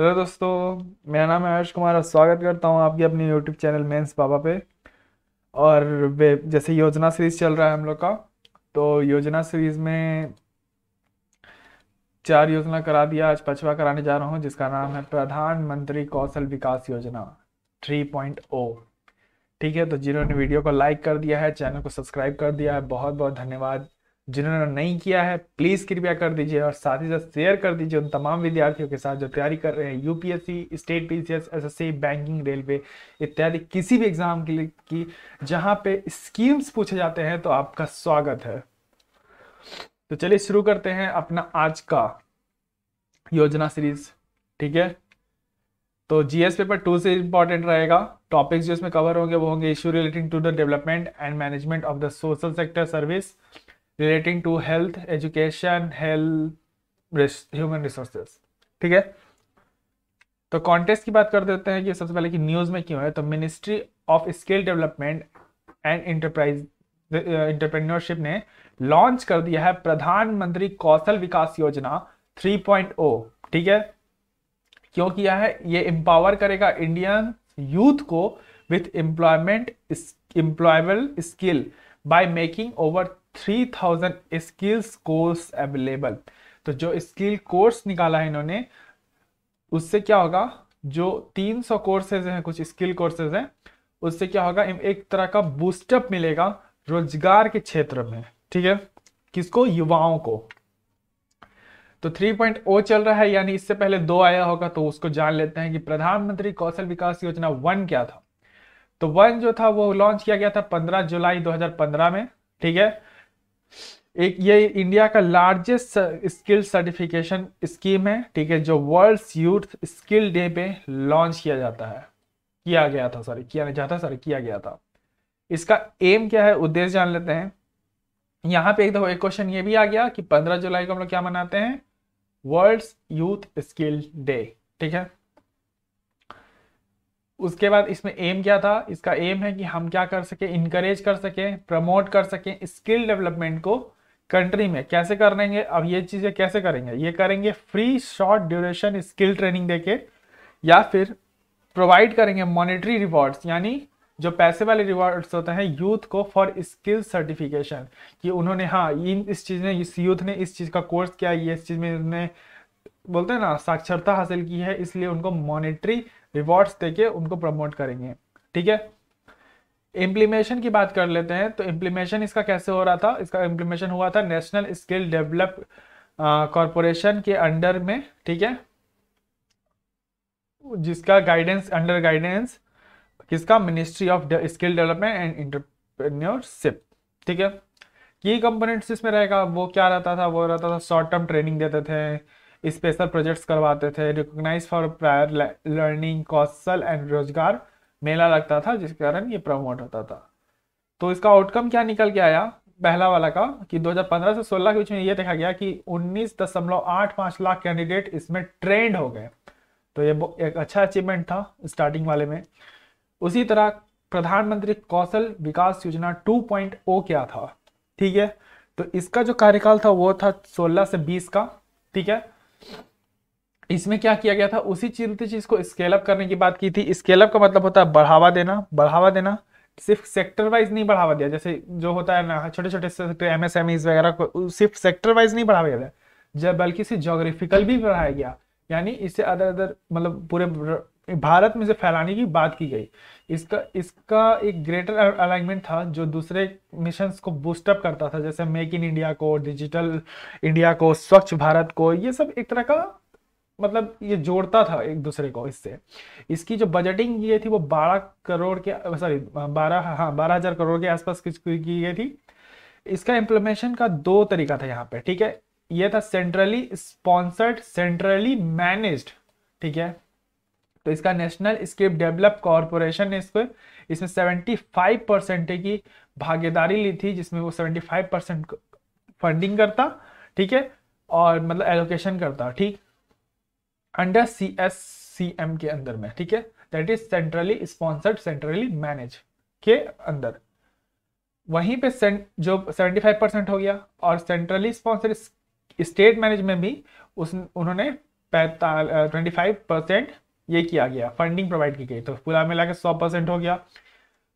hello दोस्तों मेरा नाम है हर्ष कुमार और स्वागत करता हूँ आपकी अपनी यूट्यूब चैनल मेंस पापा पे और वे जैसे योजना सीरीज चल रहा है हम लोग का तो योजना सीरीज में चार योजना करा दिया आज पछवा कराने जा रहा हूँ जिसका नाम है प्रधानमंत्री कौशल विकास योजना 3.0 ठीक है तो जिन्होंने वीडियो को लाइक कर दिया है चैनल को सब्सक्राइब कर दिया है बहुत बहुत धन्यवाद जिन्होंने नहीं किया है प्लीज़ कृपया कर दीजिए और साथ ही साथ शेयर कर दीजिए उन तमाम विद्यार्थियों के साथ जो तैयारी कर रहे हैं UPSC state PCS SSC banking railway इत्यादि किसी भी एग्जाम के लिए की जहां पे स्कीम्स पूछे जाते हैं तो आपका स्वागत है तो चलिए शुरू करते हैं अपना आज का योजना सीरीज ठीक है तो जीएस पेपर टू से इंपॉर्टेंट रहेगा टॉपिक्स जो इसमें कवर होंगे वो होंगे issue relating to the development and management of the social sector service relating to health education health human resources ठीक है तो कॉन्टेस्ट की बात कर देते हैं कि सबसे पहले कि न्यूज़ में क्यों है तो ministry of skill development and enterprise entrepreneurship ने लॉन्च कर दिया है प्रधानमंत्री कौशल विकास योजना 3.0 ठीक है क्यों किया है ये एम्पावर करेगा इंडियन यूथ को with employment employable skill making over three 3000 skills course available तो जो स्किल कोर्स निकाला है इन्होंने उससे क्या होगा जो 300 कोर्सेज हैं कुछ स्किल कोर्सेज हैं उससे क्या होगा एक तरह का बूस्टअप मिलेगा रोजगार के क्षेत्र में ठीक है किसको युवाओं को तो थ्री पॉइंट ओ चल रहा है यानी इससे पहले दो आया होगा तो उसको जान लेते हैं कि प्रधानमंत्री कौशल विकास योजना वन क्या था तो वन जो था वो लॉन्च किया गया था 15 जुलाई 2015 में ठीक है एक ये इंडिया का लार्जेस्ट स्किल सर्टिफिकेशन स्कीम है ठीक है जो वर्ल्ड यूथ स्किल डे पे लॉन्च किया जाता है किया गया था सॉरी किया नहीं जाता सॉरी किया गया था इसका एम क्या है उद्देश्य जान लेते हैं यहाँ पे एक दो एक क्वेश्चन ये भी आ गया कि 15 जुलाई को हम लोग क्या मनाते हैं वर्ल्ड यूथ स्किल डे ठीक है उसके बाद इसमें एम क्या था इसका एम है कि हम क्या कर सके इनकरेज कर सकें प्रमोट कर सकें स्किल डेवलपमेंट को कंट्री में कैसे करेंगे अब ये चीज़ें कैसे करेंगे ये करेंगे free short duration skill training देके या फिर प्रोवाइड करेंगे मॉनेटरी रिवॉर्ड्स यानी जो पैसे वाले रिवॉर्ड्स होते हैं यूथ को फॉर स्किल सर्टिफिकेशन कि उन्होंने हाँ इन इस चीज़ ने इस यूथ ने इस चीज़ का कोर्स किया ये इस चीज़ में उन्होंने बोलते हैं ना साक्षरता हासिल की है इसलिए उनको मॉनेटरी रिवॉर्ड्स देके उनको प्रमोट करेंगे ठीक है इम्प्लीमेशन की बात कर लेते हैं तो इम्प्लीमेशन इसका कैसे हो रहा था इसका इम्प्लीमेशन हुआ था नेशनल स्किल डेवलप कॉरपोरेशन के अंडर में ठीक है जिसका गाइडेंस अंडर गाइडेंस किसका ministry of skill development and entrepreneurship ठीक है की कंपोनेंट्स इसमें रहेगा वो क्या रहता था वो रहता था शॉर्ट टर्म ट्रेनिंग देते थे स्पेशल प्रोजेक्ट्स करवाते थे रिकोगनाइज फॉर प्रायर लर्निंग कौशल एंड रोजगार मेला लगता था जिसके कारण ये प्रमोट होता था तो इसका आउटकम क्या निकल के आया पहला वाला का कि 2015 से 16 के बीच में ये देखा गया कि 19.85 लाख कैंडिडेट इसमें ट्रेंड हो गए तो ये एक अच्छा अचीवमेंट था स्टार्टिंग वाले में उसी तरह प्रधानमंत्री कौशल विकास योजना 2.0 क्या था ठीक है तो इसका जो कार्यकाल था वो था 16 से 20 का ठीक है इसमें क्या किया गया था उसी चीज चीज को स्केल अप करने की बात की थी स्केल अप का मतलब होता है बढ़ावा देना बढ़ावा देना सिर्फ सेक्टर वाइज नहीं बढ़ावा दिया जैसे जो होता है ना छोटे छोटे सेक्टर एमएसएमईज वगैरह को सिर्फ सेक्टर वाइज नहीं बढ़ावा दिया जब बल्कि इसे जोग्राफिकल भी बढ़ाया गया यानी इससे अदर अदर मतलब पूरे भारत में से फैलाने की बात की गई इसका इसका एक ग्रेटर अलाइनमेंट था जो दूसरे मिशंस को बूस्टअप करता था जैसे मेक इन इंडिया को डिजिटल इंडिया को स्वच्छ भारत को ये सब एक तरह का मतलब ये जोड़ता था एक दूसरे को इससे इसकी जो बजटिंग की गई थी वो बारह करोड़ के सॉरी बारह हाँ बारह हजार करोड़ के आसपास की गई थी इसका इम्प्लीमेशन का दो तरीका था यहाँ पे ठीक है ये था सेंट्रली स्पॉन्सर्ड सेंट्रली मैनेज्ड ठीक है तो इसका नेशनल स्केप डेवलप कॉरपोरेशन ने इसको इसमें 75 परसेंट की भागीदारी ली थी जिसमें वो 75 परसेंट फंडिंग करता ठीक है और मतलब एलोकेशन करता ठीक under C S C M के अंदर में ठीक है that is centrally sponsored centrally manage के अंदर वहीं पे जो 75 परसेंट हो गया और सेंट्रली स्पॉन्सर्ड स्टेट मैनेज में भी उस उन्होंने पैताल ट्वेंटी परसेंट ये किया गया फंडिंग प्रोवाइड की गई तो पूरा मिला के सौ परसेंट हो गया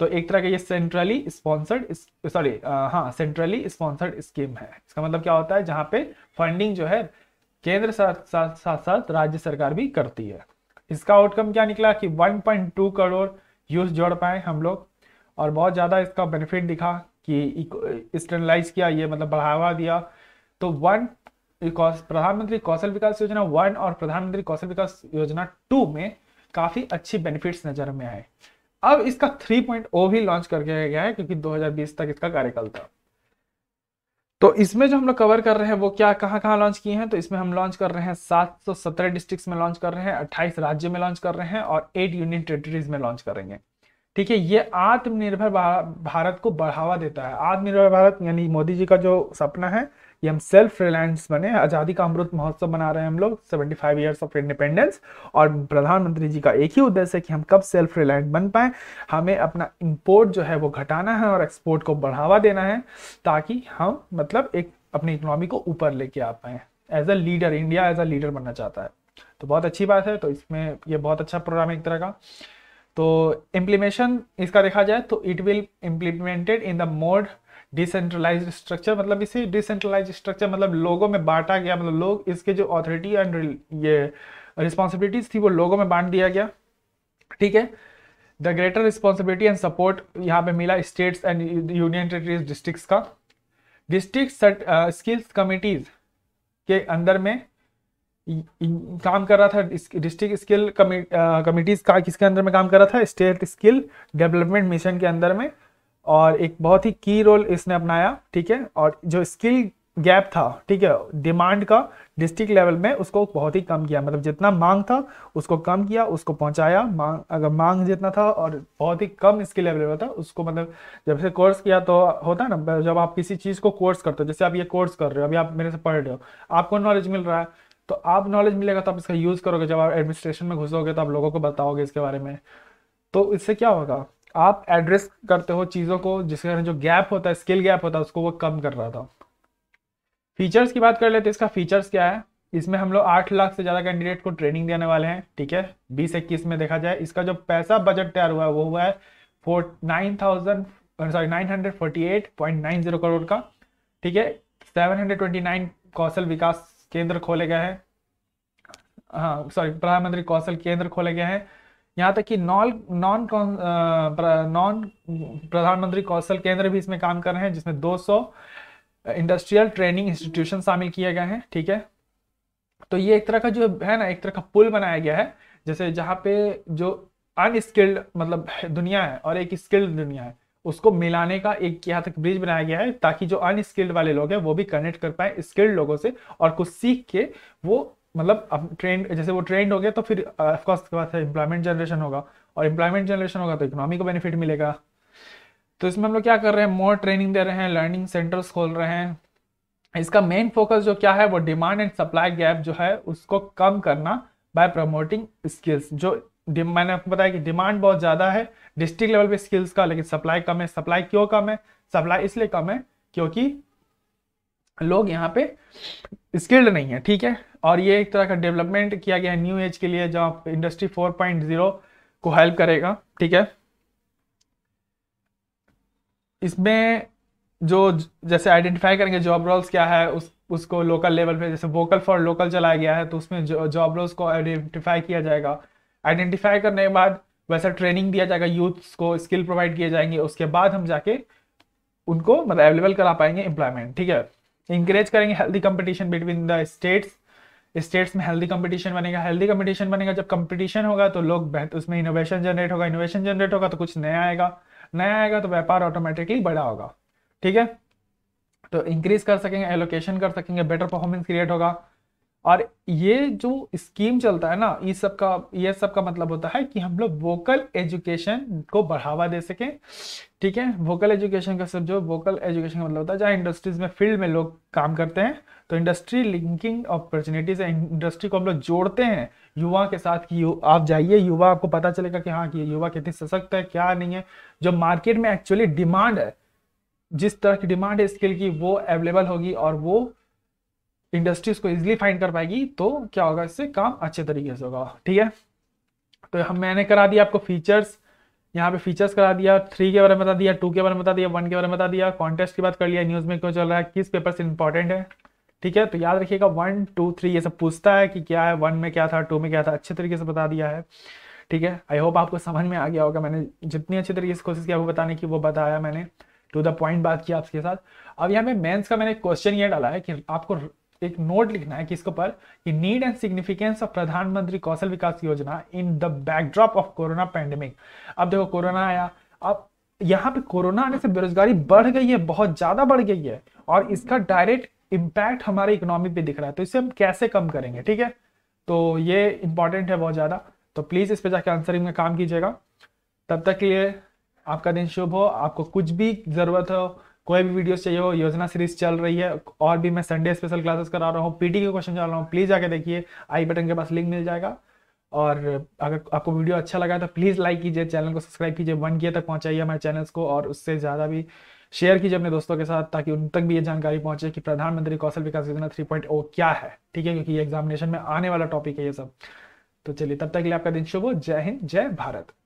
तो एक तरह का ये सेंट्रली स्पॉन्सर्ड सॉरी हाँ सेंट्रली स्पॉन्सर्ड स्कीम है इसका मतलब क्या होता है जहाँ पे फंडिंग जो है केंद्र साथ साथ साथ, राज्य सरकार भी करती है इसका आउटकम क्या निकला कि 1.2 करोड़ यूज जोड़ पाए हम लोग और बहुत ज़्यादा इसका बेनिफिट दिखा कि स्टर्नलाइज किया ये मतलब बढ़ावा दिया तो वन प्रधानमंत्री कौशल विकास योजना वन और प्रधानमंत्री कौशल विकास योजना टू में काफी अच्छी बेनिफिट्स नजर में आए अब इसका ओ भी लॉन्च कर दिया गया है क्योंकि 2020 तक इसका कार्यकाल था तो इसमें जो हम लोग कवर कर रहे हैं वो क्या कहाँ कहाँ लॉन्च किए हैं तो इसमें हम लॉन्च कर रहे हैं सात सत्रह डिस्ट्रिक्ट में लॉन्च कर रहे हैं अट्ठाईस राज्य में लॉन्च कर रहे हैं और एट यूनियन टेरिटरीज में लॉन्च करेंगे ठीक है ये आत्मनिर्भर भारत को बढ़ावा देता है आत्मनिर्भर भारत यानी मोदी जी का जो सपना है ये हम सेल्फ रिलायंस बने आज़ादी का अमृत महोत्सव बना रहे हैं हम लोग seventy five years of independence और प्रधानमंत्री जी का एक ही उद्देश्य है कि हम कब सेल्फ रिलायंट बन पाए हमें अपना इम्पोर्ट जो है वो घटाना है और एक्सपोर्ट को बढ़ावा देना है ताकि हम मतलब एक अपनी इकोनॉमी को ऊपर लेके आ पाए as a leader India as a leader बनना चाहता है तो बहुत अच्छी बात है तो इसमें यह बहुत अच्छा प्रोग्राम है एक तरह का तो इम्प्लीमेशन इसका देखा जाए तो it will implemented in the mode decentralise structure मतलब इसी डिसेंट्रलाइज स्ट्रक्चर मतलब लोगों में बांटा गया मतलब लोग इसके जो ऑथोरिटी एंड ये रिस्पॉन्सिबिलिटीज थी वो लोगों में बांट दिया गया ठीक है the greater responsibility and support यहाँ पे मिला states and union territories district का डिस्ट्रिक्ट स्किल्स कमिटीज के अंदर में काम कर रहा था डिस्ट्रिक्ट स्किल कमिटीज का किसके अंदर में काम कर रहा था स्टेट स्किल डेवलपमेंट मिशन के अंदर में और एक बहुत ही की रोल इसने अपनाया ठीक है और जो स्किल गैप था ठीक है डिमांड का डिस्ट्रिक्ट लेवल में उसको बहुत ही कम किया मतलब जितना मांग था उसको कम किया उसको पहुंचाया मांग अगर मांग जितना था और बहुत ही कम स्किल लेवल था उसको मतलब जब से कोर्स किया तो होता है ना जब आप किसी चीज़ को कोर्स करते हो जैसे आप ये कोर्स कर रहे हो अभी आप मेरे से पढ़ रहे हो आपको नॉलेज मिल रहा है तो आप नॉलेज मिलेगा तो आप इसका यूज़ करोगे जब आप एडमिनिस्ट्रेशन में घुसोगे तो आप लोगों को बताओगे इसके बारे में तो इससे क्या होगा आप एड्रेस करते हो चीज़ों को जिसके कारण जो गैप होता है स्किल गैप होता है उसको वो कम कर रहा था फीचर्स की बात कर लेते इसका फीचर्स क्या है इसमें हम लोग आठ लाख से ज़्यादा कैंडिडेट को ट्रेनिंग देने वाले हैं ठीक है बीस इक्कीस में देखा जाए इसका जो पैसा बजट तैयार हुआ है वो हुआ है four nine thousand sorry crore का ठीक है सेवन हंड्रेड ट्वेंटी नाइन कौशल विकास केंद्र खोले गए हैं हाँ सॉरी प्रधानमंत्री कौशल केंद्र खोले गए हैं यहाँ तक कि नॉन नॉन नॉन प्रधानमंत्री कौशल केंद्र भी इसमें काम कर रहे हैं जिसमें 200 इंडस्ट्रियल ट्रेनिंग इंस्टीट्यूशन शामिल किए गए हैं ठीक है तो ये एक तरह का जो है ना एक तरह का पुल बनाया गया है जैसे जहाँ पे जो अनस्किल्ड मतलब दुनिया है और एक स्किल्ड दुनिया है उसको मिलाने का एक यहाँ तक ब्रिज बनाया गया है ताकि जो अनस्किल्ड वाले लोग हैं वो भी कनेक्ट कर पाए स्किल्ड लोगों से और कुछ सीख के वो मतलब अब ट्रेंड जैसे वो ट्रेंड हो गया तो फिर ऑफकोर्स uh, के बाद एम्प्लॉयमेंट जनरेशन होगा और एम्प्लॉयमेंट जनरेशन होगा तो इकोनॉमी को बेनिफिट मिलेगा तो इसमें हम लोग क्या कर रहे हैं मोर ट्रेनिंग दे रहे हैं लर्निंग सेंटर्स खोल रहे हैं इसका मेन फोकस जो क्या है वो डिमांड एंड सप्लाई गैप जो है उसको कम करना बाय प्रमोटिंग स्किल्स जो मैंने आपको बताया कि डिमांड बहुत ज़्यादा है डिस्ट्रिक्ट लेवल पे स्किल्स का लेकिन सप्लाई कम है सप्लाई क्यों कम है सप्लाई इसलिए कम है क्योंकि लोग यहाँ पे स्किल्ड नहीं है ठीक है और ये एक तरह का डेवलपमेंट किया गया है न्यू एज के लिए जहाँ इंडस्ट्री 4.0 को हेल्प करेगा ठीक है इसमें जो जैसे आइडेंटिफाई करेंगे जॉब रोल्स क्या है उस उसको लोकल लेवल पे जैसे वोकल फॉर लोकल चलाया गया है तो उसमें जॉब रोल्स को आइडेंटिफाई किया जाएगा आइडेंटिफाई करने के बाद वैसा ट्रेनिंग दिया जाएगा यूथ्स को स्किल प्रोवाइड किए जाएंगे उसके बाद हम जाके उनको मतलब अवेलेबल करा पाएंगे एम्प्लॉयमेंट ठीक है इंकरेज करेंगे healthy competition between the states states में हेल्दी कंपटीशन बनेगा हेल्दी कंपटीशन बनेगा जब कंपटीशन होगा तो लोग तो उसमें इनोवेशन जनरेट होगा इनोवेशन जनरेट होगा तो कुछ नया आएगा नया आएगा तो व्यापार ऑटोमेटिकली बड़ा होगा ठीक है तो इंक्रीज कर सकेंगे एलोकेशन कर सकेंगे बेटर परफॉर्मेंस क्रिएट होगा और ये जो स्कीम चलता है ना ये सब का ये सब का मतलब होता है कि हम लोग वोकल एजुकेशन को बढ़ावा दे सकें ठीक है वोकल एजुकेशन का सब जो वोकल एजुकेशन का मतलब होता है जहाँ इंडस्ट्रीज में फील्ड में लोग काम करते हैं तो इंडस्ट्री लिंकिंग अपॉर्चुनिटीज है इंडस्ट्री को हम लोग जोड़ते हैं युवा के साथ कि आप जाइए युवा आपको पता चलेगा कि हाँ कि युवा कितनी सशक्त है क्या नहीं है जो मार्केट में एक्चुअली डिमांड है जिस तरह की डिमांड है स्किल की वो अवेलेबल होगी और वो इंडस्ट्रीज को इजिली फाइंड कर पाएगी तो क्या होगा इससे काम अच्छे तरीके से होगा ठीक है तो हम मैंने करा दिया आपको फीचर्स यहाँ पे फीचर्स करा दिया थ्री के बारे में बता दिया टू के बारे में बता दिया वन के बारे में बता दिया कॉन्टेस्ट की बात कर लिया न्यूज़ में क्यों चल रहा है किस पेपर से इंपॉर्टेंट है ठीक है तो याद रखिएगा वन टू थ्री ये सब पूछता है कि क्या है वन में क्या था टू में क्या था अच्छे तरीके से बता दिया है ठीक है आई होप आपको समझ में आ गया होगा मैंने जितनी अच्छी तरीके से कोशिश की वो बताने की वो बताया मैंने टू द पॉइंट बात किया आपके साथ अब यहाँ पे मेन्स का मैंने क्वेश्चन ये डाला है कि आपको एक नोट लिखना है किसके ऊपर कि नीड एंड सिग्निफिकेंस ऑफ प्रधानमंत्री कौशल विकास योजना in the backdrop of corona pandemic अब देखो कोरोना आया अब यहाँ पे कोरोना आने से बेरोजगारी बढ़ गई है बहुत ज्यादा बढ़ गई है और इसका डायरेक्ट इम्पैक्ट हमारे इकोनॉमी पे दिख रहा है तो इसे हम कैसे कम करेंगे ठीक है तो ये इंपॉर्टेंट है बहुत ज्यादा तो प्लीज इस पे जाके आंसरिंग में काम कीजिएगा तब तक के लिए आपका दिन शुभ हो आपको कुछ भी जरूरत हो कोई भी वीडियोस चाहिए हो योजना सीरीज चल रही है और भी मैं संडे स्पेशल क्लासेस करा रहा हूँ पीटी के क्वेश्चन चल रहा हूँ प्लीज़ आके देखिए आई बटन के पास लिंक मिल जाएगा और अगर आपको वीडियो अच्छा लगा तो प्लीज़ लाइक कीजिए चैनल को सब्सक्राइब कीजिए वन किए तक पहुंचाइए हमारे चैनल को और उससे ज़्यादा भी शेयर कीजिए अपने दोस्तों के साथ ताकि उन तक भी ये जानकारी पहुंचे कि प्रधानमंत्री कौशल विकास योजना थ्री पॉइंट ओ क्या है ठीक है क्योंकि ये एग्जामिनेशन में आने वाला टॉपिक है ये सब तो चलिए तब तक के लिए आपका दिन शुभ हो जय हिंद जय भारत